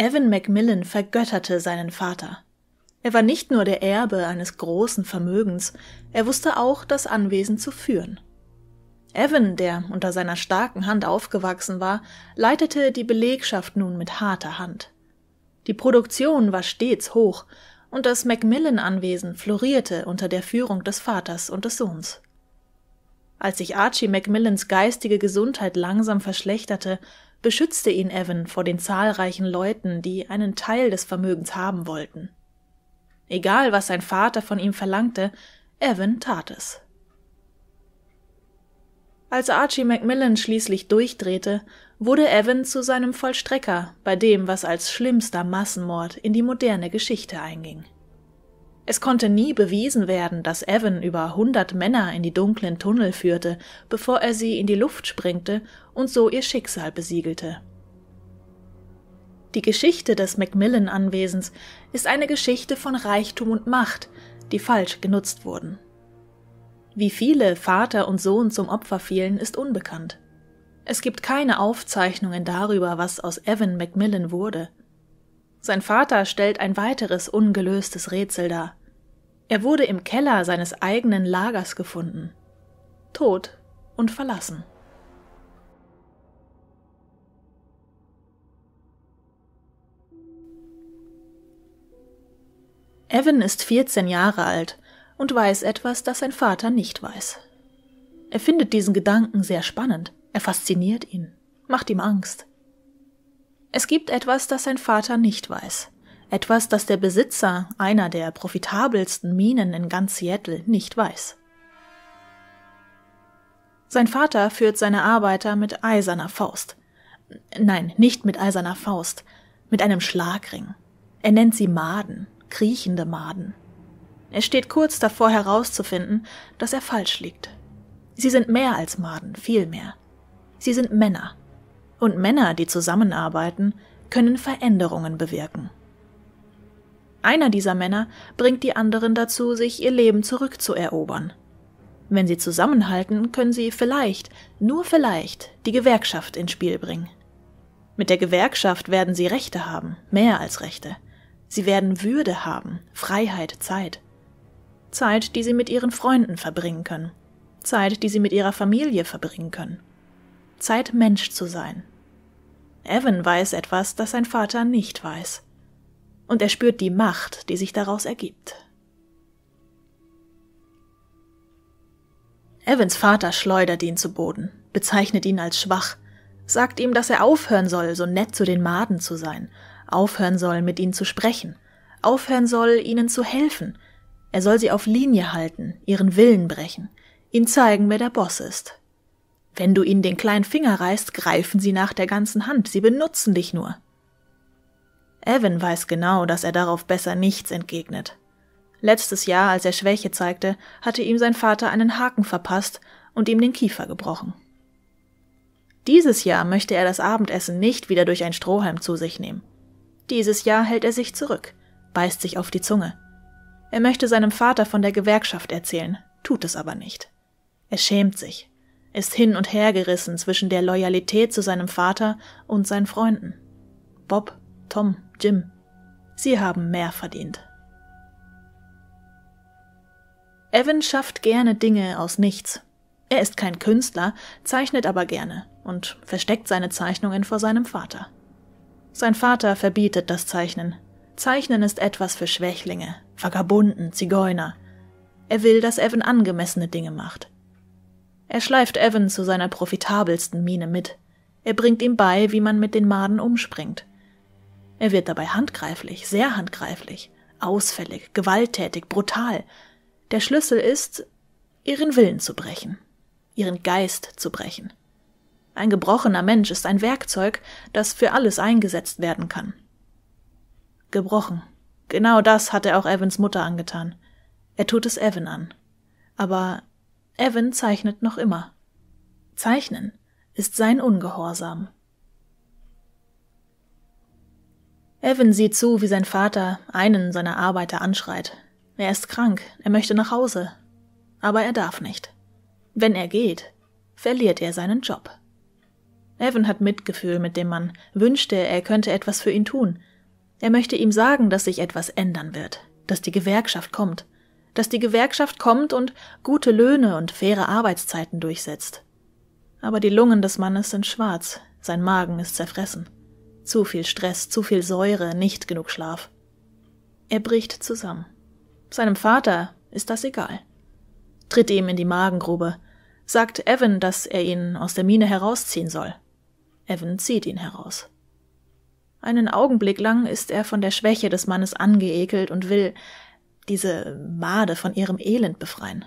Evan Macmillan vergötterte seinen Vater. Er war nicht nur der Erbe eines großen Vermögens, er wusste auch, das Anwesen zu führen. Evan, der unter seiner starken Hand aufgewachsen war, leitete die Belegschaft nun mit harter Hand. Die Produktion war stets hoch, und das Macmillan-Anwesen florierte unter der Führung des Vaters und des Sohns. Als sich Archie Macmillans geistige Gesundheit langsam verschlechterte, beschützte ihn Evan vor den zahlreichen Leuten, die einen Teil des Vermögens haben wollten. Egal, was sein Vater von ihm verlangte, Evan tat es. Als Archie Macmillan schließlich durchdrehte, wurde Evan zu seinem Vollstrecker bei dem, was als schlimmster Massenmord in die moderne Geschichte einging. Es konnte nie bewiesen werden, dass Evan über hundert Männer in die dunklen Tunnel führte, bevor er sie in die Luft sprengte und so ihr Schicksal besiegelte. Die Geschichte des Macmillan-Anwesens ist eine Geschichte von Reichtum und Macht, die falsch genutzt wurden. Wie viele Vater und Sohn zum Opfer fielen, ist unbekannt. Es gibt keine Aufzeichnungen darüber, was aus Evan Macmillan wurde – sein Vater stellt ein weiteres ungelöstes Rätsel dar. Er wurde im Keller seines eigenen Lagers gefunden, tot und verlassen. Evan ist 14 Jahre alt und weiß etwas, das sein Vater nicht weiß. Er findet diesen Gedanken sehr spannend, er fasziniert ihn, macht ihm Angst. Es gibt etwas, das sein Vater nicht weiß. Etwas, das der Besitzer einer der profitabelsten Minen in ganz Seattle nicht weiß. Sein Vater führt seine Arbeiter mit eiserner Faust. Nein, nicht mit eiserner Faust, mit einem Schlagring. Er nennt sie Maden, kriechende Maden. Er steht kurz davor herauszufinden, dass er falsch liegt. Sie sind mehr als Maden, viel mehr. Sie sind Männer, und Männer, die zusammenarbeiten, können Veränderungen bewirken. Einer dieser Männer bringt die anderen dazu, sich ihr Leben zurückzuerobern. Wenn sie zusammenhalten, können sie vielleicht, nur vielleicht, die Gewerkschaft ins Spiel bringen. Mit der Gewerkschaft werden sie Rechte haben, mehr als Rechte. Sie werden Würde haben, Freiheit, Zeit. Zeit, die sie mit ihren Freunden verbringen können. Zeit, die sie mit ihrer Familie verbringen können. Zeit, Mensch zu sein, Evan weiß etwas, das sein Vater nicht weiß. Und er spürt die Macht, die sich daraus ergibt. Evans Vater schleudert ihn zu Boden, bezeichnet ihn als schwach, sagt ihm, dass er aufhören soll, so nett zu den Maden zu sein, aufhören soll, mit ihnen zu sprechen, aufhören soll, ihnen zu helfen. Er soll sie auf Linie halten, ihren Willen brechen, ihnen zeigen, wer der Boss ist. Wenn du ihnen den kleinen Finger reißt, greifen sie nach der ganzen Hand, sie benutzen dich nur. Evan weiß genau, dass er darauf besser nichts entgegnet. Letztes Jahr, als er Schwäche zeigte, hatte ihm sein Vater einen Haken verpasst und ihm den Kiefer gebrochen. Dieses Jahr möchte er das Abendessen nicht wieder durch ein Strohhalm zu sich nehmen. Dieses Jahr hält er sich zurück, beißt sich auf die Zunge. Er möchte seinem Vater von der Gewerkschaft erzählen, tut es aber nicht. Er schämt sich ist hin und her gerissen zwischen der Loyalität zu seinem Vater und seinen Freunden. Bob, Tom, Jim. Sie haben mehr verdient. Evan schafft gerne Dinge aus nichts. Er ist kein Künstler, zeichnet aber gerne und versteckt seine Zeichnungen vor seinem Vater. Sein Vater verbietet das Zeichnen. Zeichnen ist etwas für Schwächlinge, Vagabunden, Zigeuner. Er will, dass Evan angemessene Dinge macht. Er schleift Evan zu seiner profitabelsten Mine mit. Er bringt ihm bei, wie man mit den Maden umspringt. Er wird dabei handgreiflich, sehr handgreiflich, ausfällig, gewalttätig, brutal. Der Schlüssel ist, ihren Willen zu brechen, ihren Geist zu brechen. Ein gebrochener Mensch ist ein Werkzeug, das für alles eingesetzt werden kann. Gebrochen. Genau das hat er auch Evans Mutter angetan. Er tut es Evan an. Aber Evan zeichnet noch immer. Zeichnen ist sein Ungehorsam. Evan sieht zu, wie sein Vater einen seiner Arbeiter anschreit. Er ist krank, er möchte nach Hause. Aber er darf nicht. Wenn er geht, verliert er seinen Job. Evan hat Mitgefühl mit dem Mann, wünschte, er könnte etwas für ihn tun. Er möchte ihm sagen, dass sich etwas ändern wird, dass die Gewerkschaft kommt, dass die Gewerkschaft kommt und gute Löhne und faire Arbeitszeiten durchsetzt. Aber die Lungen des Mannes sind schwarz, sein Magen ist zerfressen. Zu viel Stress, zu viel Säure, nicht genug Schlaf. Er bricht zusammen. Seinem Vater ist das egal. Tritt ihm in die Magengrube, sagt Evan, dass er ihn aus der Mine herausziehen soll. Evan zieht ihn heraus. Einen Augenblick lang ist er von der Schwäche des Mannes angeekelt und will, diese Made von ihrem Elend befreien.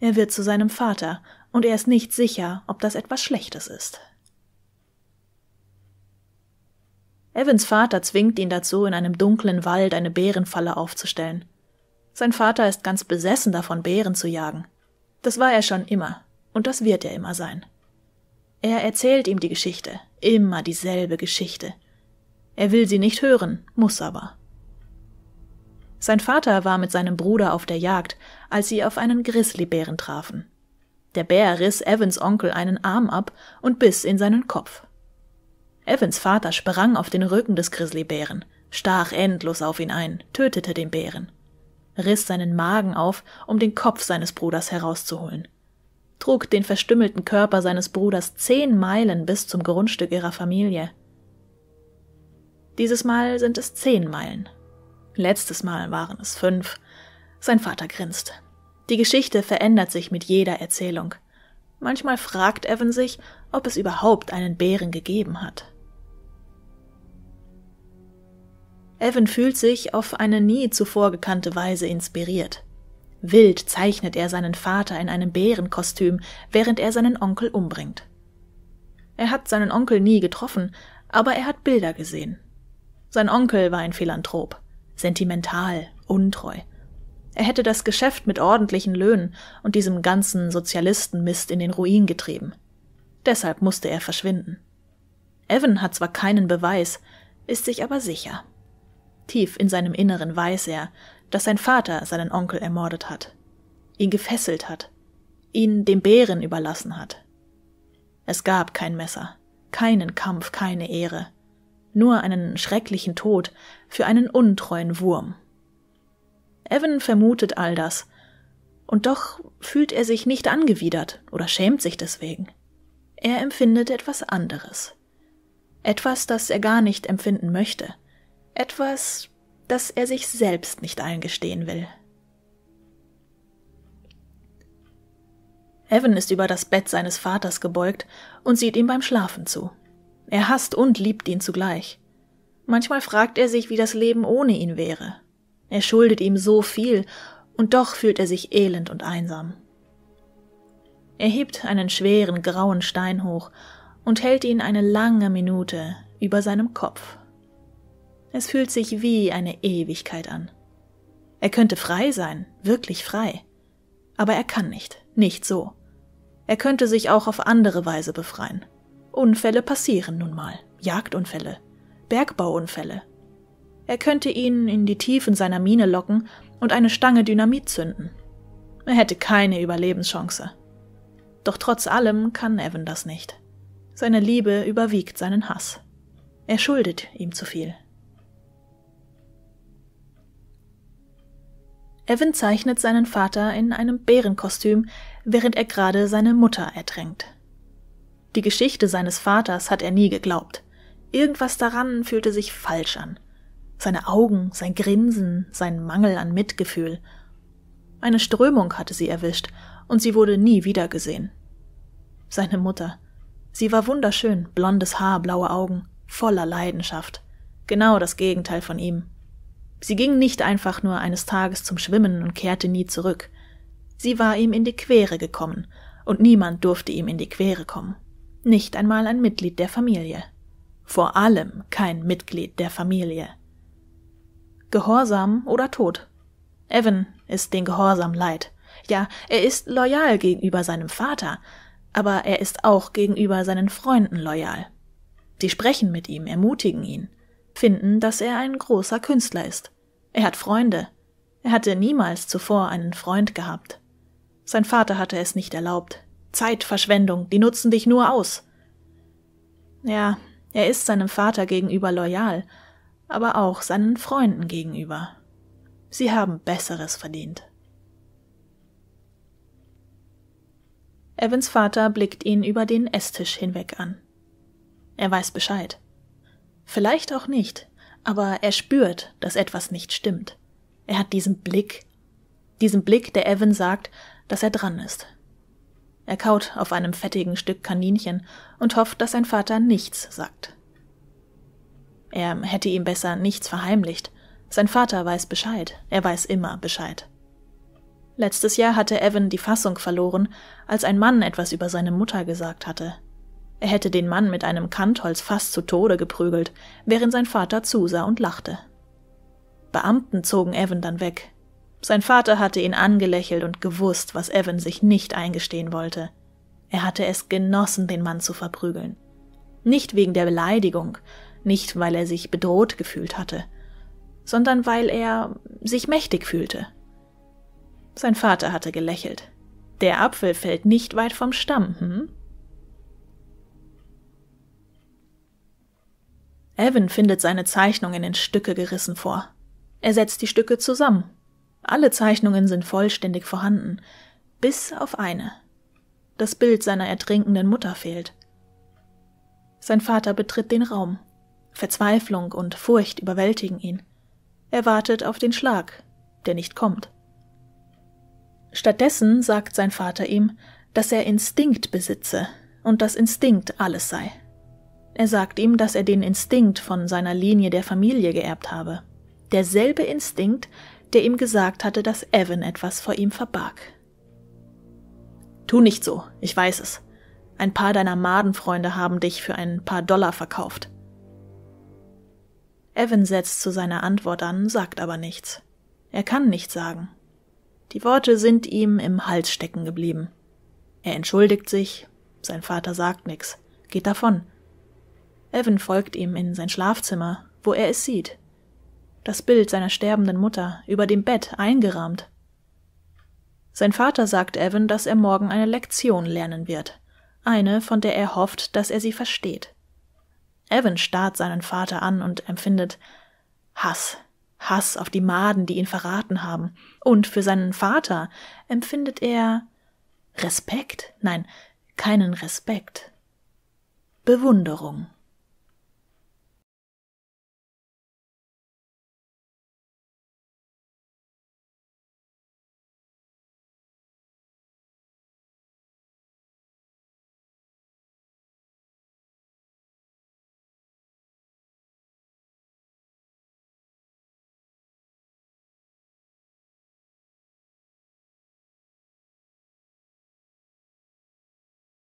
Er wird zu seinem Vater, und er ist nicht sicher, ob das etwas Schlechtes ist. Evans Vater zwingt ihn dazu, in einem dunklen Wald eine Bärenfalle aufzustellen. Sein Vater ist ganz besessen davon, Bären zu jagen. Das war er schon immer, und das wird er immer sein. Er erzählt ihm die Geschichte, immer dieselbe Geschichte. Er will sie nicht hören, muss aber. Sein Vater war mit seinem Bruder auf der Jagd, als sie auf einen Grizzlybären trafen. Der Bär riss Evans Onkel einen Arm ab und biss in seinen Kopf. Evans Vater sprang auf den Rücken des Grizzlybären, stach endlos auf ihn ein, tötete den Bären, riss seinen Magen auf, um den Kopf seines Bruders herauszuholen, trug den verstümmelten Körper seines Bruders zehn Meilen bis zum Grundstück ihrer Familie. Dieses Mal sind es zehn Meilen, Letztes Mal waren es fünf. Sein Vater grinst. Die Geschichte verändert sich mit jeder Erzählung. Manchmal fragt Evan sich, ob es überhaupt einen Bären gegeben hat. Evan fühlt sich auf eine nie zuvor gekannte Weise inspiriert. Wild zeichnet er seinen Vater in einem Bärenkostüm, während er seinen Onkel umbringt. Er hat seinen Onkel nie getroffen, aber er hat Bilder gesehen. Sein Onkel war ein Philanthrop sentimental, untreu. Er hätte das Geschäft mit ordentlichen Löhnen und diesem ganzen Sozialistenmist in den Ruin getrieben. Deshalb musste er verschwinden. Evan hat zwar keinen Beweis, ist sich aber sicher. Tief in seinem Inneren weiß er, dass sein Vater seinen Onkel ermordet hat, ihn gefesselt hat, ihn dem Bären überlassen hat. Es gab kein Messer, keinen Kampf, keine Ehre nur einen schrecklichen Tod für einen untreuen Wurm. Evan vermutet all das, und doch fühlt er sich nicht angewidert oder schämt sich deswegen. Er empfindet etwas anderes. Etwas, das er gar nicht empfinden möchte. Etwas, das er sich selbst nicht eingestehen will. Evan ist über das Bett seines Vaters gebeugt und sieht ihm beim Schlafen zu. Er hasst und liebt ihn zugleich. Manchmal fragt er sich, wie das Leben ohne ihn wäre. Er schuldet ihm so viel, und doch fühlt er sich elend und einsam. Er hebt einen schweren grauen Stein hoch und hält ihn eine lange Minute über seinem Kopf. Es fühlt sich wie eine Ewigkeit an. Er könnte frei sein, wirklich frei. Aber er kann nicht, nicht so. Er könnte sich auch auf andere Weise befreien. Unfälle passieren nun mal. Jagdunfälle, Bergbauunfälle. Er könnte ihn in die Tiefen seiner Mine locken und eine Stange Dynamit zünden. Er hätte keine Überlebenschance. Doch trotz allem kann Evan das nicht. Seine Liebe überwiegt seinen Hass. Er schuldet ihm zu viel. Evan zeichnet seinen Vater in einem Bärenkostüm, während er gerade seine Mutter ertränkt. Die Geschichte seines Vaters hat er nie geglaubt. Irgendwas daran fühlte sich falsch an. Seine Augen, sein Grinsen, sein Mangel an Mitgefühl. Eine Strömung hatte sie erwischt, und sie wurde nie wiedergesehen. Seine Mutter. Sie war wunderschön, blondes Haar, blaue Augen, voller Leidenschaft. Genau das Gegenteil von ihm. Sie ging nicht einfach nur eines Tages zum Schwimmen und kehrte nie zurück. Sie war ihm in die Quere gekommen, und niemand durfte ihm in die Quere kommen nicht einmal ein Mitglied der Familie. Vor allem kein Mitglied der Familie. Gehorsam oder tot. Evan ist den Gehorsam leid. Ja, er ist loyal gegenüber seinem Vater, aber er ist auch gegenüber seinen Freunden loyal. Sie sprechen mit ihm, ermutigen ihn, finden, dass er ein großer Künstler ist. Er hat Freunde. Er hatte niemals zuvor einen Freund gehabt. Sein Vater hatte es nicht erlaubt, Zeitverschwendung, die nutzen dich nur aus. Ja, er ist seinem Vater gegenüber loyal, aber auch seinen Freunden gegenüber. Sie haben Besseres verdient. Evans Vater blickt ihn über den Esstisch hinweg an. Er weiß Bescheid. Vielleicht auch nicht, aber er spürt, dass etwas nicht stimmt. Er hat diesen Blick, diesen Blick, der Evan sagt, dass er dran ist. Er kaut auf einem fettigen Stück Kaninchen und hofft, dass sein Vater nichts sagt. Er hätte ihm besser nichts verheimlicht. Sein Vater weiß Bescheid. Er weiß immer Bescheid. Letztes Jahr hatte Evan die Fassung verloren, als ein Mann etwas über seine Mutter gesagt hatte. Er hätte den Mann mit einem Kantholz fast zu Tode geprügelt, während sein Vater zusah und lachte. Beamten zogen Evan dann weg, sein Vater hatte ihn angelächelt und gewusst, was Evan sich nicht eingestehen wollte. Er hatte es genossen, den Mann zu verprügeln. Nicht wegen der Beleidigung, nicht weil er sich bedroht gefühlt hatte, sondern weil er sich mächtig fühlte. Sein Vater hatte gelächelt. Der Apfel fällt nicht weit vom Stamm, hm? Evan findet seine Zeichnungen in Stücke gerissen vor. Er setzt die Stücke zusammen alle Zeichnungen sind vollständig vorhanden, bis auf eine. Das Bild seiner ertrinkenden Mutter fehlt. Sein Vater betritt den Raum. Verzweiflung und Furcht überwältigen ihn. Er wartet auf den Schlag, der nicht kommt. Stattdessen sagt sein Vater ihm, dass er Instinkt besitze und dass Instinkt alles sei. Er sagt ihm, dass er den Instinkt von seiner Linie der Familie geerbt habe. Derselbe Instinkt, der ihm gesagt hatte, dass Evan etwas vor ihm verbarg. Tu nicht so, ich weiß es. Ein paar deiner Madenfreunde haben dich für ein paar Dollar verkauft. Evan setzt zu seiner Antwort an, sagt aber nichts. Er kann nichts sagen. Die Worte sind ihm im Hals stecken geblieben. Er entschuldigt sich, sein Vater sagt nichts, geht davon. Evan folgt ihm in sein Schlafzimmer, wo er es sieht das Bild seiner sterbenden Mutter, über dem Bett eingerahmt. Sein Vater sagt Evan, dass er morgen eine Lektion lernen wird, eine, von der er hofft, dass er sie versteht. Evan starrt seinen Vater an und empfindet Hass, Hass auf die Maden, die ihn verraten haben, und für seinen Vater empfindet er Respekt? Nein, keinen Respekt. Bewunderung.